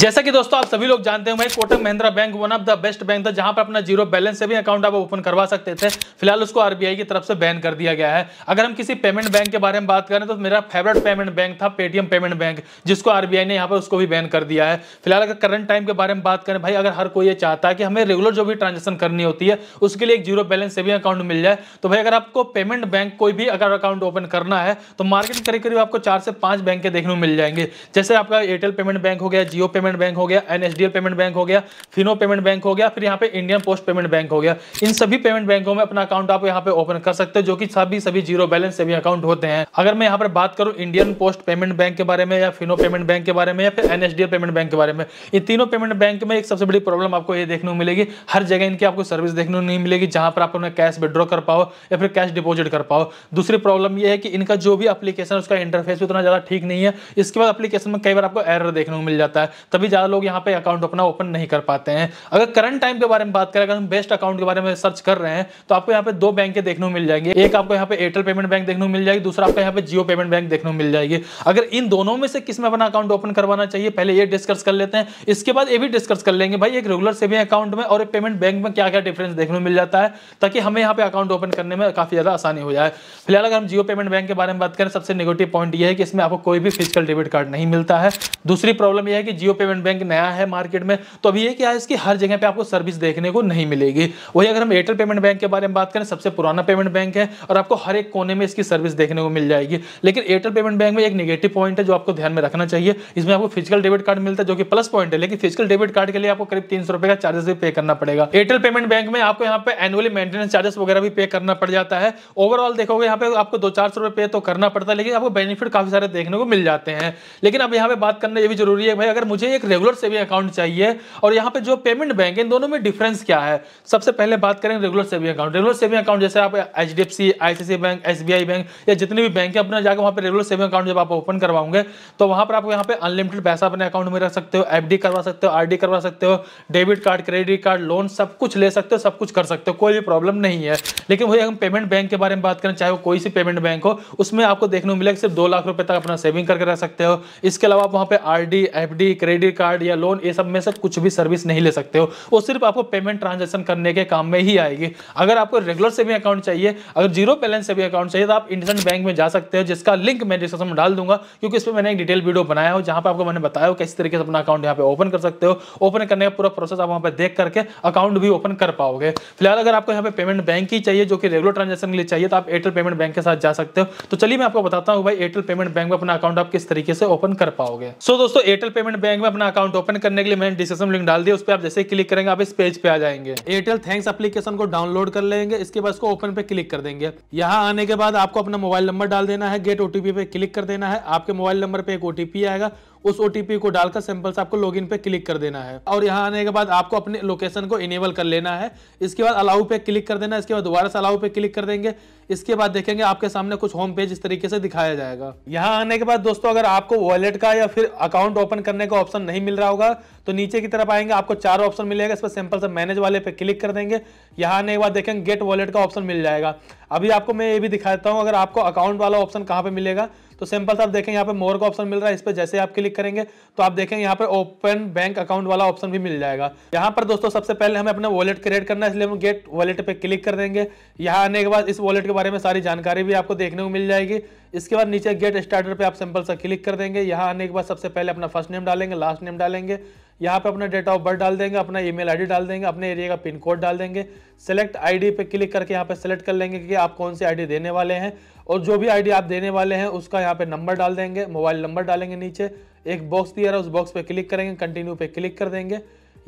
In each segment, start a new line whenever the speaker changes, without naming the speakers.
जैसा कि दोस्तों आप सभी लोग जानते हैं भाई Kotak Mahindra bank one of the best bank था जहां पर अपना जीरो बैलेंस से भी अकाउंट आप ओपन करवा सकते थे फिलहाल उसको आरबीआई की तरफ से बैन कर दिया गया है अगर हम किसी पेमेंट बैंक के बारे में बात करें तो मेरा फेवरेट पेमेंट बैंक था पेटीएम पेमेंट बैंक जिसको आरबीआई ने यहाँ पर उसको भी बैन कर दिया है फिलहाल अगर करंट टाइम के बारे में बात करें भाई अगर हर कोई ये चाहता है कि हमें रेगुलर जो भी ट्रांजेक्शन करनी होती है उसके लिए एक जीरो बैलेंस से भी अकाउंट मिल जाए तो भाई अगर आपको पेमेंट बैंक कोई भी अगर अकाउंट ओपन करना है तो मार्केट करीब करीब आपको चार से पांच बैंक के देखने को मिल जाएंगे जैसे आपका एयरटेल पेमेंट बैंक हो गया जियो पेमेंट पेमेंट बैंक हो गया एनएसडीएल पेमेंट बैंक हो गया फिनो पेमेंट बैंक हो गया फिर यहाँ पे इंडियन पोस्ट पेमेंट बैंक हो गया इन सभी पेमेंट बैंकों में अपना अकाउंट आप यहाँ पे ओपन कर सकते हो जो कि सभी सभी जीरो बैलेंस से भी अकाउंट होते हैं अगर मैं यहाँ पर बात करूँ इंडियन पोस्ट पेमेंट बैंक के बारे में या फिनो पेमेंट बैंक के बारे में या फिर एनएसडीएल पेमेंट बैंक के बारे में इन तीनों पेमेंट बैंक में एक सबसे बड़ी प्रॉब्लम आपको ये देखने को मिलेगी हर जगह इनकी आपको सर्विस देखने को नहीं मिलेगी जहाँ पर आप अपना कैश विड्रॉ कर पाओ या फिर कैश डिपोजिट कर पाओ दूसरी प्रॉब्लम यह है कि इनका जो भी अप्लीकेशन उसका इंटरफेस भी उतना ज़्यादा ठीक नहीं है इसके बाद अप्लीकेशन में कई बार आपको एरर देखने को मिल जाता है तभी ज़्यादा लोग यहाँ पे अकाउंट अपना ओपन नहीं कर पाते हैं अगर करंट टाइम के बारे में बात करें अगर हम बेस्ट अकाउंट के बारे में सर्च कर रहे हैं तो आपको यहाँ पे दो बैंक देखने को मिल जाएंगे एक आपको यहाँ पे एयरटेल पेमेंट बैंक देखने को मिल जाएगी दूसरा आपको यहाँ पे जियो पेमेंट बैंक देखने को मिल जाएगी अगर इन दोनों में से किस में अपना अकाउंट ओपन करवाना चाहिए पहले ये डिस्कस कर लेते हैं इसके बाद ये भी डिस्कस कर लेंगे भाई एक रेगुलर सेविंग अकाउंट में और एक पेमेंट बैंक में क्या क्या डिफरेंस देखने को मिल जाता है ताकि हमें यहाँ पे अकाउंट ओपन करने में काफ़ी ज़्यादा आसानी हो जाए फिलहाल अगर हम जियो पेमेंट बैंक के बारे में बात करें सबसे निगेटिव पॉइंट ये है कि इसमें आपको कोई भी फिजिकल डेबिट कार्ड नहीं मिलता है दूसरी प्रॉब्लम यह है कि जियो पेमेंट बैंक नया है मार्केट में तो अभी ये क्या है इसकी हर जगह पे आपको सर्विस देखने को नहीं मिलेगी वही अगर हम एयरटेल पेमेंट बैंक के बारे में बात करें सबसे पुराना पेमेंट बैंक है और आपको हर एक कोने में इसकी सर्विस देखने को मिल जाएगी लेकिन एयरटेल पेमेंट बैंक में एक निगेटिव पॉइंट है जो आपको ध्यान में रखना चाहिए इसमें आपको फिजिकल डेबिट कार्ड मिलता है जो कि प्लस पॉइंट है लेकिन फिजिकल डेबिट कार्ड के लिए आपको करीब तीन का चार्जेस भी पे करना पड़ेगा एयरटेल पेमेंट बैंक में आपको यहाँ पे एनुअली मेंटेनेंस चार्जेस वगैरह भी पे करना पड़ जाता है ओवरऑल देखोगे यहाँ पे आपको दो चार सौ पे तो करना पड़ता है लेकिन आपको बेनिफिट काफी सारे देखने को मिल जाते हैं लेकिन अब यहाँ पे बात करना ये भी जरूरी है भाई अगर मुझे एक रेगुलर सेविंग अकाउंट चाहिए और यहाँ पे जो पेमेंट बैंक इन दोनों में डिफरेंस क्या है सबसे पहले बात करें regular saving account regular saving account जैसे आप H D bank Yes bank या जितने भी बैंक है अपना जाकर वहाँ पर रेगुलर सेविंग अकाउंट जब आप ओपन करवाओगे तो वहाँ पर आप यहाँ पे अनलिमिटेड पैसा अपने अकाउंट में रख सकते हो एफ करवा सकते हो आर करवा सकते हो debit card credit card loan सब कुछ ले सकते हो सब कुछ कर सकते हो कोई भी प्रॉब्लम नहीं है लेकिन वही हम पेमेंट बैंक के बारे में बात करें चाहे वो कोई सी पेमेंट बैंक हो उसमें आपको देखने को मिलेगा सिर्फ दो लाख रुपए तक अपना सेविंग करके रख सकते हो इसके अलावा आप वहाँ पे R D D credit credit card या लोन ये सब में से कुछ भी सर्विस नहीं ले सकते हो वो सिर्फ आपको पेमेंट ट्रांजेक्शन करने के काम में ही आएगी अगर आपको रेगुलर से भी अकाउंट चाहिए अगर जीरो बैलेंस से भी अकाउंट चाहिए तो आप इंडियन बैंक में जा सकते हो जिसका लिंक मैं डिस्क्रिप्शन में डाल दूंगा क्योंकि इस पर मैंने एक डिटेल वीडियो बनाया हो जहाँ पर आपको मैंने बताया हो किस तरीके से अपना अकाउंट यहाँ पे ओपन कर सकते हो ओपन करने का पूरा प्रोसेस आप वहाँ पर देख करके अकाउंट भी ओपन कर पाओगे फिलहाल अगर आपको यहाँ पे पेमेंट बैंक ही चाहिए जो कि रेगुलर ट्रांजेक्शन के लिए चाहिए तो आप एयरटेल पेमेंट बैंक के साथ जा सकते हो तो चलिए मैं आपको बताता हूँ भाई एयरटेल पेमेंट बैंक में अपना अकाउंट आप किस तरीके से ओपन कर पाओगे सो दोस्तों एयरटेल पेमेंट बैंक में अपना अकाउंट ओपन करने के लिए मैंने डिस्क्रिप्शन लिंक डाल दिया उस पर आप जैसे क्लिक करेंगे आप इस पेज पे आ जाएंगे एयरटेल थैंक्स एप्लीकेशन को डाउनलोड कर लेंगे इसके बाद इसको ओपन पे क्लिक कर देंगे यहाँ आने के बाद आपको अपना मोबाइल नंबर डाल देना है गेट ओटीपी पे क्लिक कर देना है आपके मोबाइल नंबर पे एक ओटीपी आएगा उस ओटीपी को डालकर सिंपल से आपको लॉगिन पे क्लिक कर देना है और यहाँ आने के बाद आपको अपने लोकेशन को इनेबल कर लेना है इसके बाद अलाउ पे क्लिक कर देना इसके बाद दोबारा से अलाउ पे क्लिक कर देंगे इसके बाद देखेंगे आपके सामने कुछ होम पेज इस तरीके से दिखाया जाएगा यहाँ आने के बाद दोस्तों अगर आपको वॉलेट का या फिर अकाउंट ओपन करने का ऑप्शन नहीं मिल रहा होगा तो नीचे की तरफ आएंगे आपको चार ऑप्शन मिलेगा इस पर सिंपल से मैनेज वाले पे क्लिक कर देंगे यहाँ आने के बाद देखेंगे गेट वॉलेट का ऑप्शन मिल जाएगा अभी आपको मैं ये भी दिखाता हूँ अगर आपको अकाउंट वाला ऑप्शन कहाँ पे मिलेगा तो सिंपल आप देखें यहाँ पे मोर का ऑप्शन मिल रहा है इस पर जैसे आप क्लिक करेंगे तो आप देखें यहाँ पे ओपन बैंक अकाउंट वाला ऑप्शन भी मिल जाएगा यहाँ पर दोस्तों सबसे पहले हमें अपना वॉलेट क्रिएट करना है इसलिए हम गेट वॉलेट पे क्लिक कर देंगे यहाँ आने के बाद इस वॉलेट के बारे में सारी जानकारी भी आपको देखने को मिल जाएगी इसके बाद नीचे गेट स्टार्टर पे आप सिंपल सा क्लिक कर देंगे यहाँ आने के बाद सबसे पहले अपना फर्स्ट नेम डालेंगे लास्ट नेम डालेंगे यहाँ पे अपना डेट ऑफ बर्थ डाल देंगे अपना ईमेल आईडी डाल देंगे अपने एरिया का पिन कोड डाल देंगे सेलेक्ट आईडी पे क्लिक करके यहाँ पे सेलेक्ट कर लेंगे कि आप कौन सी आईडी देने वाले हैं और जो भी आईडी आप देने वाले हैं उसका यहाँ पे नंबर डाल देंगे मोबाइल नंबर डालेंगे नीचे एक बॉक्स दिया रहा उस बॉक्स पे क्लिक करेंगे कंटिन्यू पे क्लिक कर देंगे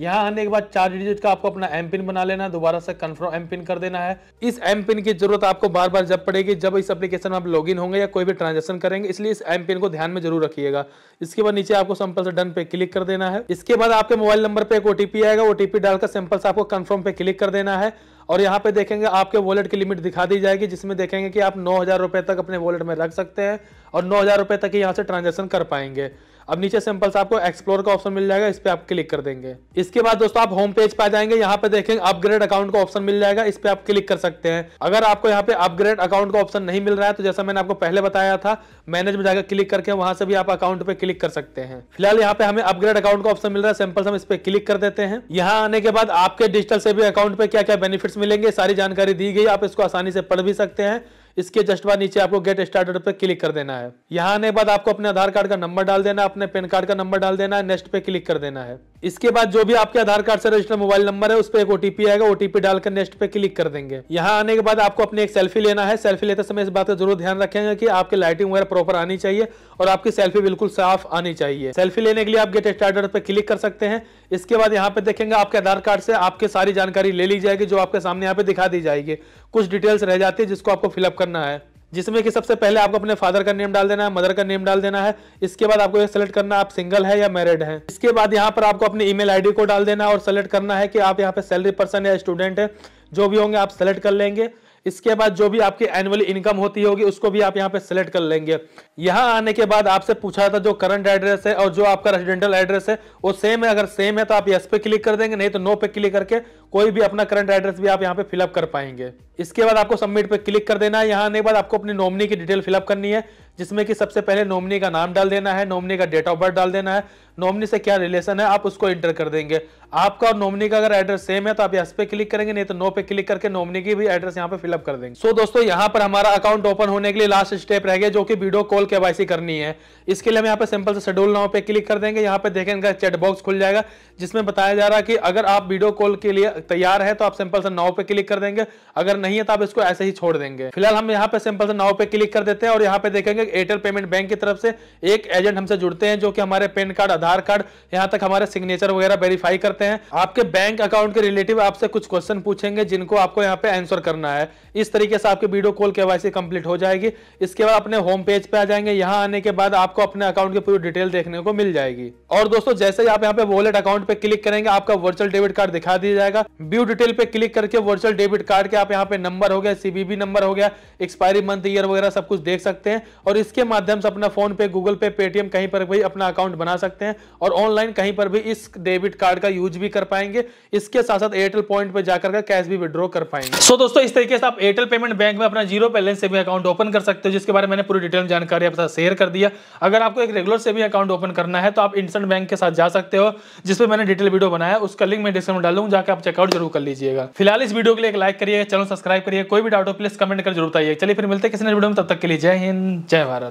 यहाँ आने के बाद चार डिजिट का आपको अपना एम पिन बना लेना है दोबारा से कन्फर्म एम पिन कर देना है इस एम पिन की जरूरत आपको बार बार जब पड़ेगी जब इस एप्लीकेशन में आप इन होंगे या कोई भी ट्रांजेक्शन करेंगे इसलिए इस एम पिन को ध्यान में जरूर रखिएगा इसके बाद नीचे आपको सैंपल से डन पे क्लिक कर देना है इसके बाद आपके मोबाइल नंबर पर एक ओटीपी आएगा ओटीपी डालकर सैंपल से आपको कन्फर्म पे क्लिक कर देना है और यहाँ पे देखेंगे आपके वॉलेट की लिमिट दिखा दी जाएगी जिसमें देखेंगे कि आप नौ हज़ार रुपये तक अपने वॉलेट में रख सकते हैं और नौ हज़ार रुपये तक यहाँ से ट्रांजेक्शन कर पाएंगे अब नीचे सिंपल सा आपको एक्सप्लोर का ऑप्शन मिल जाएगा इस पर आप क्लिक कर देंगे इसके बाद दोस्तों आप होम पेज पे आ जाएंगे यहाँ पे देखेंगे अपग्रेड अकाउंट का ऑप्शन मिल जाएगा इस पर आप क्लिक कर सकते हैं अगर आपको यहाँ पे अपग्रेड अकाउंट का ऑप्शन नहीं मिल रहा है तो जैसा मैंने आपको पहले बताया था मैनेज में जाकर क्लिक करके वहां से भी आप अकाउंट पे क्लिक कर सकते हैं फिलहाल यहाँ पे हमें अपग्रेड अकाउंट का ऑप्शन मिल रहा है सिंपल से हम इस पर क्लिक कर देते हैं यहाँ आने के बाद आपके डिजिटल सेविंग अकाउंट पे क्या क्या बेनिफिट्स मिलेंगे सारी जानकारी दी गई आप इसको आसानी से पढ़ भी सकते हैं इसके जस्ट बाद नीचे आपको गेट स्टार्टेड पर क्लिक कर देना है यहाँ आने बाद आपको अपने आधार कार्ड का नंबर डाल देना अपने पैन कार्ड का नंबर डाल देना है नेक्स्ट पे क्लिक कर देना है इसके बाद जो भी आपके आधार कार्ड से रजिस्टर मोबाइल नंबर है उस पर एक ओटीपी आएगा ओटीपी डालकर नेक्स्ट पे क्लिक कर देंगे यहाँ आने के बाद आपको अपने एक सेल्फी लेना है सेल्फी लेते समय इस बात का जरूर ध्यान रखेंगे कि आपकी लाइटिंग वगैरह प्रॉपर आनी चाहिए और आपकी सेल्फी बिल्कुल साफ आनी चाहिए सेल्फी लेने के लिए आप गेट स्टार्टर पर क्लिक कर सकते हैं इसके बाद यहाँ पे देखेंगे आपके आधार कार्ड से आपकी सारी जानकारी ले ली जाएगी जो आपके सामने यहाँ पे दिखा दी जाएगी कुछ डिटेल्स रह जाती है जिसको आपको फिलअप करना है जिसमें कि सबसे पहले आपको अपने फादर का नेम डाल देना है मदर का नेम डाल देना है इसके बाद आपको ये सेलेक्ट करना आप सिंगल है या मैरिड है इसके बाद यहाँ पर आपको अपनी ईमेल आईडी को डाल देना है और सेलेक्ट करना है कि आप यहाँ पे सैलरी पर्सन या स्टूडेंट है जो भी होंगे आप सेलेक्ट कर लेंगे इसके बाद जो भी आपकी एनुअली इनकम होती होगी उसको भी आप यहाँ पे सिलेक्ट कर लेंगे यहाँ आने के बाद आपसे पूछा जाता जो करंट एड्रेस है और जो आपका रेजिडेंटल एड्रेस है वो सेम है अगर सेम है तो आप यस पे क्लिक कर देंगे नहीं तो नो पे क्लिक करके कोई भी अपना करंट एड्रेस भी आप यहाँ पे फिलअप कर पाएंगे इसके बाद आपको सबमिट पे क्लिक कर देना है यहाँ आने के बाद आपको अपनी नॉमिनी की डिटेल फिलअप करनी है जिसमें कि सबसे पहले नॉमिनी का नाम डाल देना है नॉमिनी का डेट ऑफ बर्थ डाल देना है नॉमिनी से क्या रिलेशन है आप उसको एंटर कर देंगे आपका और नॉमिनी का अगर एड्रेस सेम है तो आप यस पे क्लिक करेंगे नहीं तो नो पे क्लिक करके नॉमिनी की भी एड्रेस यहाँ पे फिलअप कर देंगे सो so, दोस्तों यहाँ पर हमारा अकाउंट ओपन होने के लिए लास्ट स्टेप रह गया जो कि वीडियो कॉल के करनी है इसके लिए हम यहाँ पे सिंपल से शेड्यूल नाव पे क्लिक कर देंगे यहाँ पे देखें इनका चेट बॉक्स खुल जाएगा जिसमें बताया जा रहा है कि अगर आप वीडियो कॉल के लिए तैयार है तो आप सिंपल से नाव पे क्लिक कर देंगे अगर नहीं है तो आप इसको ऐसे ही छोड़ देंगे फिलहाल हम यहाँ पे सिंपल से नाव पे क्लिक कर देते हैं और यहाँ पे देखेंगे एयरटेल पेमेंट बैंक की तरफ से एक एजेंट हमसे जुड़ते हैं जो कि हमारे पैन कार्ड आधार कार्ड यहाँ तक हमारे सिग्नेचर वगैरह वेरीफाई करते हैं आपके बैंक अकाउंट के रिलेटिव आपसे कुछ क्वेश्चन पूछेंगे जिनको आपको यहाँ पे आंसर करना है इस तरीके से आपकी वीडियो कॉल केवाईसी कंप्लीट हो जाएगी इसके बाद अपने होम पेज पे आ जाएंगे यहाँ आने के बाद आपको अपने अकाउंट की पूरी डिटेल देखने को मिल जाएगी और दोस्तों जैसे ही आप यहाँ पे वॉलेट अकाउंट पे क्लिक करेंगे आपका वर्चुअल डेबिट कार्ड दिखा दिया जाएगा ब्यू डिटेल पे क्लिक करके वर्चुअल डेबिट कार्ड के आप यहाँ पे नंबर हो गया सीबीबी नंबर हो गया एक्सपायरी मंथ ईयर वगैरह सब कुछ देख सकते हैं और इसके माध्यम से अपना फोन पे गूगल पे पेटीएम कहीं पर भी अपना अकाउंट बना सकते हैं और ऑनलाइन कहीं पर भी इस डेबिट कार्ड का यूज भी कर पाएंगे इसके साथ साथ एयरटेल पॉइंट पे जाकर का कैश भी विड्रॉ कर पाएंगे सो so, दोस्तों इस तरीके से आप एयरटेल पेमेंट बैंक में अपना zero balance saving account open कर सकते हो जिसके बारे में मैंने पूरी डिटेल जानकारी आपके साथ शेयर कर दिया अगर आपको एक रेगुलर सेविंग अकाउंट ओपन करना है तो आप इंटरनेट बैंक के साथ जा सकते हो जिसपे मैंने डिटेल वीडियो बनाया उसका लिंक मैं डिस्क्रिप्शन में डालूंगा जाकर आप चेकआउट जरूर कर लीजिएगा फिलहाल इस वीडियो के लिए एक लाइक करिए चैनल सब्सक्राइब करिए कोई भी डाउट हो प्लीज कमेंट कर जरूर आइए चलिए फिर मिलते किसी ने वीडियो में तब तक के लिए जय हिंद जय Barat.